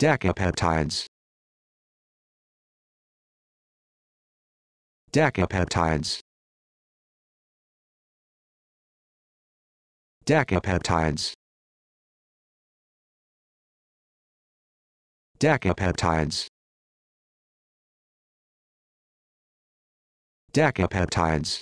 Decapeptides. Decapeptides. Decapeptides. Decapeptides. Decapeptides.